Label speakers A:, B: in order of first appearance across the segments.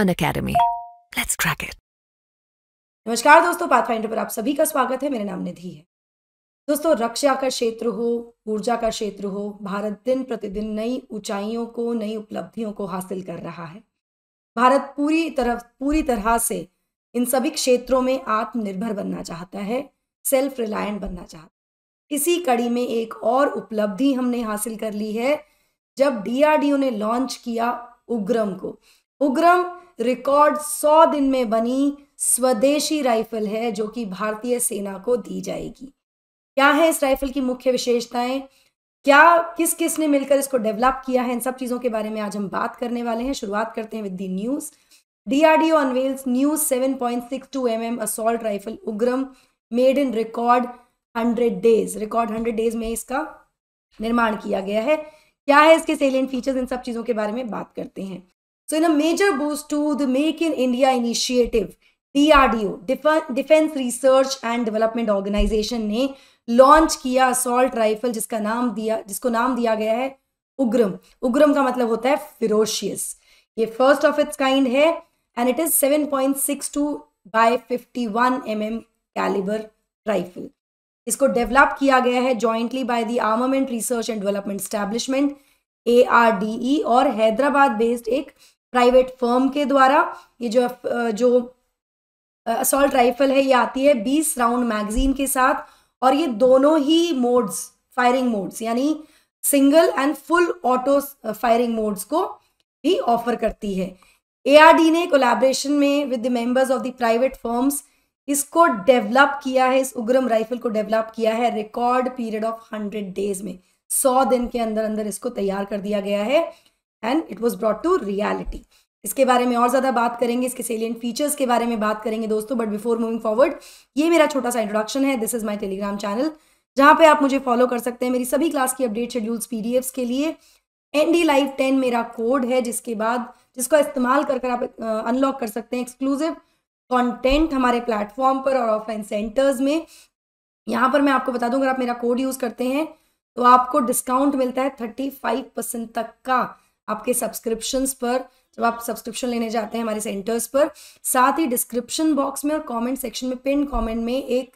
A: On Unacademy let's crack it नमस्कार दोस्तों pathfinder पर आप सभी का स्वागत है मेरा नाम निधि है दोस्तों रक्षा का क्षेत्र हो ऊर्जा का क्षेत्र हो भारत दिन प्रतिदिन नई ऊंचाइयों को नई उपलब्धियों को हासिल कर रहा है भारत पूरी तरह पूरी तरह से इन सभी क्षेत्रों में आत्मनिर्भर बनना चाहता है सेल्फ रिलायंट बनना चाहता है इसी कड़ी में एक और उपलब्धि हमने हासिल कर ली है जब डीआरडीओ ने लॉन्च किया उग्रम को उग्रम रिकॉर्ड सौ दिन में बनी स्वदेशी राइफल है जो कि भारतीय सेना को दी जाएगी क्या है इस राइफल की मुख्य विशेषताएं क्या किस किस ने मिलकर इसको डेवलप किया है इन सब चीजों के बारे में आज हम बात करने वाले हैं शुरुआत करते हैं with the news DRDO unveils news 7.62 point mm assault rifle Ugram made in record 100 days record 100 days में इसका निर्माण किया गया है क्या है इसके सेलियंट फीचर्स इन सब चीजों के बारे में बात करते हैं So in a major boost to the Make in India initiative, DRDO, Def Defense Research and Development Organization ne launch kiya assault rifle jiska naam diya jisko naam diya gaya hai ugram ugram ka matlab hota hai ferocious ye first of its kind hai and it is 7.62 by 51 mm caliber rifle इसको develop किया गया है jointly by the armament research and development establishment ए और Hyderabad based एक private firm के द्वारा ये जो जो असॉल्ट राइफल है ये आती है बीस राउंड मैगजीन के साथ और ये दोनों ही मोड्स फायरिंग मोड्स यानी single and full auto firing modes को भी ऑफर करती है एआरडी ने कोलैबोरेशन में with the members of the private firms इसको डेवलप किया है इस उग्रम राइफल को डेवलप किया है record period of hundred days में सौ दिन के अंदर अंदर इसको तैयार कर दिया गया है and it was brought to reality इसके बारे में और ज़्यादा बात करेंगे इसके सेलियंट फीचर्स के बारे में बात करेंगे दोस्तों बट बिफोर मूविंग फॉरवर्ड ये मेरा छोटा सा इंट्रोडक्शन है this is my Telegram channel जहां पे आप मुझे फॉलो कर सकते हैं मेरी सभी क्लास की अपडेट शेड्यूल्स पीडीएफ्स के लिए एन डी लाइव टेन मेरा कोड है जिसके बाद जिसका इस्तेमाल कर कर आप अनलॉक कर सकते हैं एक्सक्लूसिव कंटेंट हमारे प्लेटफॉर्म पर और ऑफलाइन सेंटर्स में यहाँ पर मैं आपको बता दूंगा अगर आप मेरा कोड यूज़ करते हैं तो आपको डिस्काउंट मिलता है थर्टी फाइव परसेंट तक का आपके सब्सक्रिप्शंस पर जब आप सब्सक्रिप्शन लेने जाते हैं हमारे सेंटर्स पर साथ ही डिस्क्रिप्शन बॉक्स में और कमेंट सेक्शन में पिन कमेंट में एक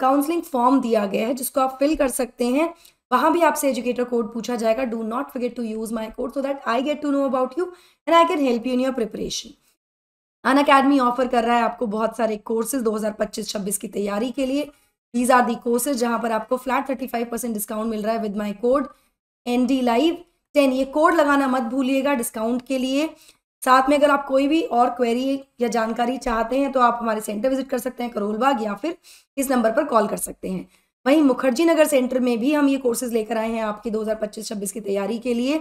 A: काउंसलिंग फॉर्म दिया गया है जिसको आप फिल कर सकते हैं वहाँ भी आपसे एजुकेटर कोड पूछा जाएगा do not forget to use my code so that I get to know about you and I can help you in your preparation Unacademy offer कर रहा है आपको बहुत सारे कोर्सेज 2025-26 की तैयारी के लिए दीज आर दी कोर्सेज जहाँ पर आपको फ्लैट 35 परसेंट डिस्काउंट मिल रहा है with my code N D live ten ये कोड लगाना मत भूलिएगा डिस्काउंट के लिए साथ में अगर आप कोई भी और क्वेरी या जानकारी चाहते हैं तो आप हमारे सेंटर विजिट कर सकते हैं करोल बाग या फिर इस नंबर पर कॉल कर सकते हैं वहीं मुखर्जी नगर सेंटर में भी हम ये कोर्सेज लेकर आए हैं आपकी 2025-26 की तैयारी के लिए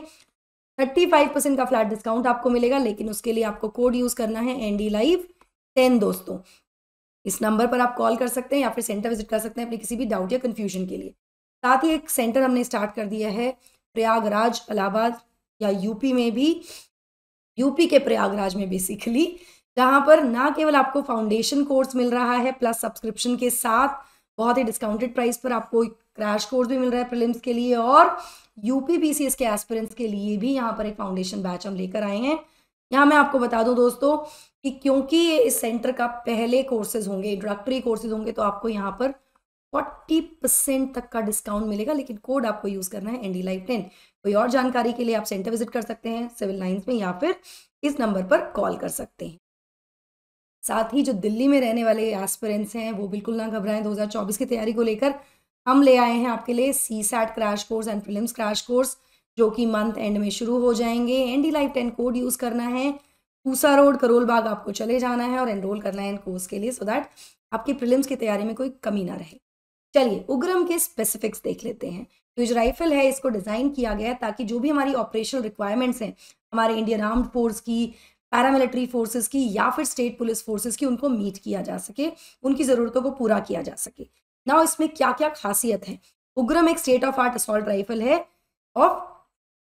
A: 35 परसेंट का फ्लैट डिस्काउंट आपको मिलेगा लेकिन उसके लिए आपको कोड यूज़ करना है एन डी लाइव टेन दोस्तों इस नंबर पर आप कॉल कर सकते हैं या फिर सेंटर विजिट कर सकते हैं अपने किसी भी डाउट या कन्फ्यूजन के लिए साथ ही एक सेंटर हमने स्टार्ट कर दिया है प्रयागराज इलाहाबाद या यूपी में भी यूपी के प्रयागराज में बेसिकली जहाँ पर ना केवल आपको फाउंडेशन कोर्स मिल रहा है प्लस सब्सक्रिप्शन के साथ बहुत ही डिस्काउंटेड प्राइस पर आपको क्रैश कोर्स भी मिल रहा है प्रिलिम्स के लिए और यूपी पीसीएस के एस्पिरेंट्स के लिए भी यहाँ पर एक फाउंडेशन बैच हम लेकर आए हैं यहाँ मैं आपको बता दूँ दोस्तों कि क्योंकि ये इस सेंटर का पहले कोर्सेज होंगे इंट्रोडक्टरी कोर्सेज होंगे तो आपको यहाँ पर फोर्टी परसेंट तक का डिस्काउंट मिलेगा लेकिन कोड आपको यूज करना है एनडी लाइफ टेन कोई और जानकारी के लिए आप सेंटर विजिट कर सकते हैं सिविल लाइन्स में या फिर इस नंबर पर कॉल कर सकते हैं साथ ही जो दिल्ली में रहने वाले एस्पिरेंट्स हैं वो बिल्कुल ना घबराएं 2024 की तैयारी को लेकर हम ले आए हैं आपके लिए C SAT crash course and film crash course जो कि मंथ एंड में शुरू हो जाएंगे ND life ten code use करना है पूसा रोड करोल बाग आपको चले जाना है और एनरोल करना है इन कोर्स के लिए सो दैट आपकी प्रिलिम्स की तैयारी में कोई कमी ना रहे चलिए उग्रम के स्पेसिफिक्स देख लेते हैं तो जो राइफल है इसको डिज़ाइन किया गया है ताकि जो भी हमारी ऑपरेशनल रिक्वायरमेंट्स हैं हमारे इंडियन आर्म्ड फोर्स की पैरामिलिट्री फोर्सेस की या फिर स्टेट पुलिस फोर्सेस की उनको मीट किया जा सके उनकी ज़रूरतों को पूरा किया जा सके ना इसमें क्या क्या खासियत है उग्रम एक state of art assault rifle है of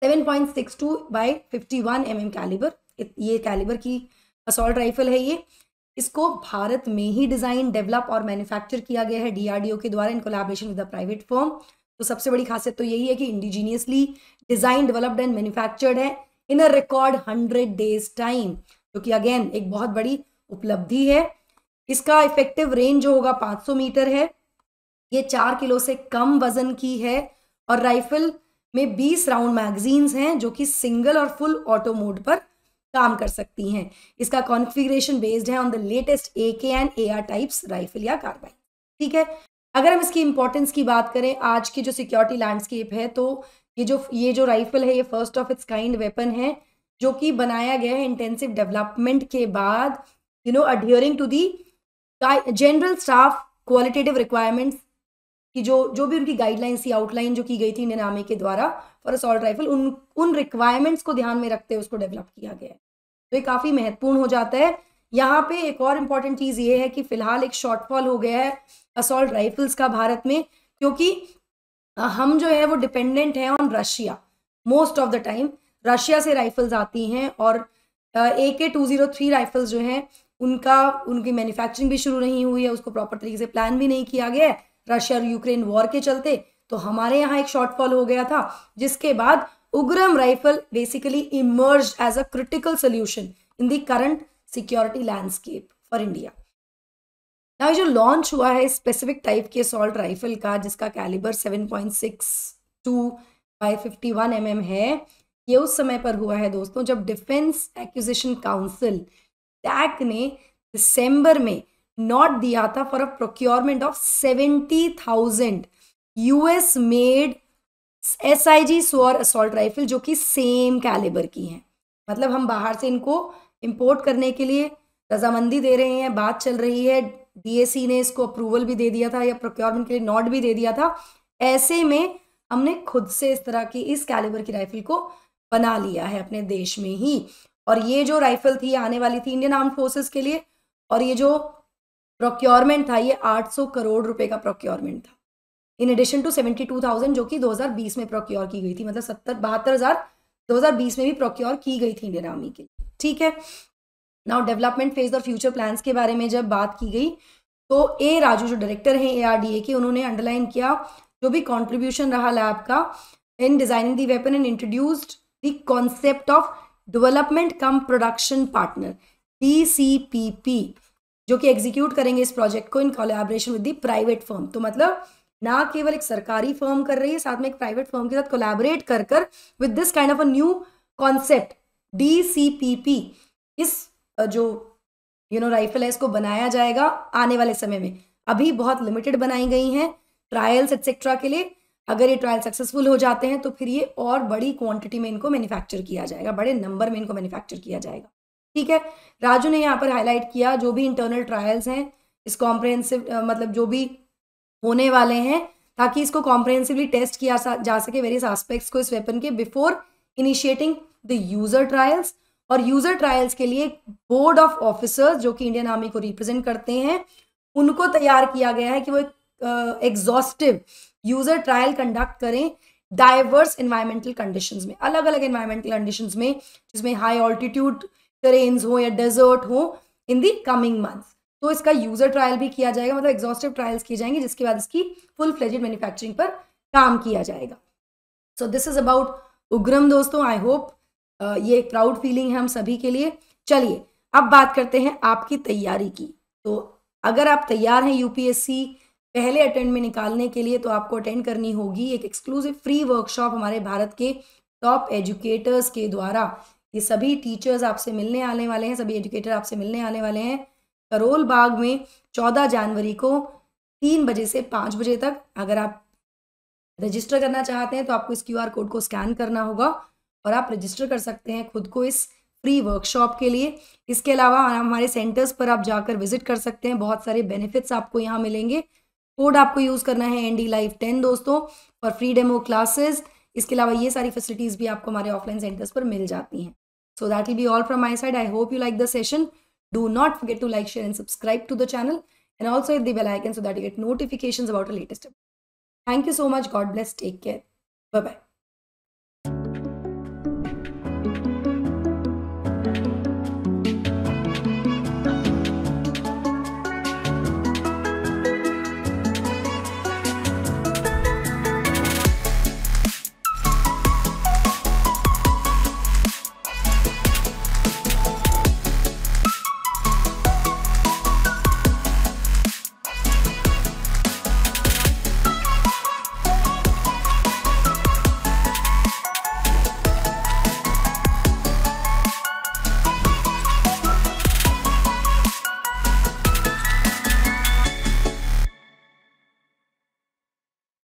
A: 7.62 point six two by fifty one M M calibre ये कैलिबर की असॉल्ट राइफल है ये इसको भारत में ही डिज़ाइन डेवलप और मैन्युफैक्चर किया गया है डीआरडीओ के द्वारा in collaboration with a private firm तो सबसे बड़ी खासियत तो यही है कि indigenously design developed and manufactured है in a record hundred days time जो कि अगेन एक बहुत बड़ी उपलब्धि है इसका इफेक्टिव रेंज जो होगा 500 मीटर है ये चार किलो से कम वजन की है और राइफल में 20 राउंड मैगजीन्स हैं जो कि सिंगल और फुल ऑटो मोड पर काम कर सकती हैं इसका कॉन्फ़िगरेशन बेस्ड है on the latest A K and A R types rifle या कार्बाइन ठीक है अगर हम इसकी इंपॉर्टेंस की बात करें आज की जो सिक्योरिटी लैंडस्केप है तो ये जो ये जो राइफल है ये first of its kind weapon है जो कि बनाया गया है इंटेंसिव डेवलपमेंट के बाद you know adhering to the general staff qualitative requirements कि जो जो भी उनकी गाइडलाइंस थी आउटलाइन जो की गई थी इंडियन आर्मी के द्वारा फॉर असॉल्ट राइफल उन उन रिक्वायरमेंट्स को ध्यान में रखते हुए उसको डेवलप किया गया है तो ये काफ़ी महत्वपूर्ण हो जाता है यहाँ पे एक और इम्पॉर्टेंट चीज़ ये है कि फिलहाल एक शॉर्टफॉल हो गया है असॉल्ट राइफल्स का भारत में क्योंकि हम जो है वो डिपेंडेंट हैं on Russia most of the time Russia से राइफल्स आती हैं और ए के टू जीरो थ्री राइफल्स जो हैं उनका उनकी मैन्युफैक्चरिंग भी शुरू नहीं हुई है उसको प्रॉपर तरीके से प्लान भी नहीं किया गया है रशिया और यूक्रेन वॉर के चलते तो हमारे यहाँ एक शॉर्टफॉल हो गया था जिसके बाद Ugram rifle basically emerge as a critical solution in the current security landscape for India ना जो लॉन्च हुआ है स्पेसिफिक टाइप के सॉल्ट राइफल का जिसका calibre 7.62 point six two by fifty one M M है ये उस समय पर हुआ है दोस्तों जब डिफेंस एक्विजिशन काउंसिल टैक ने दिसंबर में नॉट दिया था for a procurement of seventy thousand US made S I G Sauer assault rifle जो कि सेम कैलिबर की हैं मतलब हम बाहर से इनको इम्पोर्ट करने के लिए रजामंदी दे रहे हैं बात चल रही है डीएसी ने इसको अप्रूवल भी दे दिया था या प्रोक्योरमेंट के लिए नॉट भी दे दिया था ऐसे में हमने खुद से इस तरह की इस कैलिबर की राइफल को बना लिया है अपने देश में ही और ये जो राइफल थी आने वाली थी इंडियन आर्म फोर्सेस के लिए और ये जो प्रोक्योरमेंट था ये 800 करोड़ रुपए का प्रोक्योरमेंट था इन एडिशन टू 72,000 जो कि 2020 में प्रोक्योर की गई थी मतलब सत्तर बहत्तर हजार 2020 में भी प्रोक्योर की गई थी इंडियन आर्मी के ठीक है नाउ डेवलपमेंट फेज और फ्यूचर प्लान के बारे में जब बात की गई तो ए राजू जो डायरेक्टर हैं ए के उन्होंने अंडरलाइन किया जो भी कॉन्ट्रीब्यूशन रहा लैब का in designing the weapon and introduced the concept of development cum production partner डी जो कि एग्जीक्यूट करेंगे इस प्रोजेक्ट को in collaboration with the private firm तो मतलब ना केवल एक सरकारी फर्म कर रही है साथ में एक प्राइवेट फर्म के साथ कोलेबरेट कर कर with this kind of a new concept DCPP इस जो यू नो राइफल है इसको बनाया जाएगा आने वाले समय में अभी बहुत लिमिटेड बनाई गई हैं ट्रायल्स एक्सेट्रा के लिए अगर ये ट्रायल सक्सेसफुल हो जाते हैं तो फिर ये और बड़ी क्वांटिटी में इनको मैन्युफैक्चर किया जाएगा बड़े नंबर में इनको मैन्युफैक्चर किया जाएगा ठीक है राजू ने यहाँ पर हाईलाइट किया जो भी इंटरनल ट्रायल्स हैं इस कॉम्प्रहेंसिव मतलब जो भी होने वाले हैं ताकि इसको कॉम्प्रहेंसिवली टेस्ट किया जा सके वेरियस आस्पेक्ट्स को इस वेपन के before initiating the user trials और यूजर ट्रायल्स के लिए बोर्ड ऑफ ऑफिसर्स जो कि इंडियन आर्मी को रिप्रेजेंट करते हैं उनको तैयार किया गया है कि वो एक एग्जॉस्टिव यूजर ट्रायल कंडक्ट करें डाइवर्स इन्वायरमेंटल कंडीशंस में अलग अलग इन्वायरमेंटल कंडीशंस में जिसमें हाई ऑल्टीट्यूड ट्रेन्स हो या डेजर्ट हो इन दी कमिंग मंथ तो इसका यूजर ट्रायल भी किया जाएगा मतलब एग्जॉस्टिव ट्रायल्स किए जाएंगे जिसके बाद इसकी फुल फ्लेजेड मैन्युफैक्चरिंग पर काम किया जाएगा so this is about Ugram दोस्तों आई होप uh, ये एक प्राउड फीलिंग है हम सभी के लिए चलिए अब बात करते हैं आपकी तैयारी की तो अगर आप तैयार हैं यूपीएससी पहले अटेंड में निकालने के लिए तो आपको अटेंड करनी होगी एक एक्सक्लूसिव फ्री वर्कशॉप हमारे भारत के टॉप एजुकेटर्स के द्वारा ये सभी टीचर्स आपसे मिलने आने वाले हैं सभी एजुकेटर आपसे मिलने आने वाले हैं करोल बाग में चौदह जनवरी को तीन बजे से पाँच बजे तक अगर आप रजिस्टर करना चाहते हैं तो आपको इस क्यूआर कोड को स्कैन करना होगा और आप रजिस्टर कर सकते हैं खुद को इस फ्री वर्कशॉप के लिए इसके अलावा हमारे सेंटर्स पर आप जाकर विजिट कर सकते हैं बहुत सारे बेनिफिट्स आपको यहाँ मिलेंगे कोड आपको यूज़ करना है एन डी लाइव टेन दोस्तों और फ्री डेमो क्लासेस इसके अलावा ये सारी फैसिलिटीज़ भी आपको हमारे ऑफलाइन सेंटर्स पर मिल जाती हैं So that will be all from my side. I hope you like the session. Do not forget to like, share and subscribe to the channel and also hit the bell icon so that you get notifications about our latest Thank you so much. God bless. Take care. Bye-bye.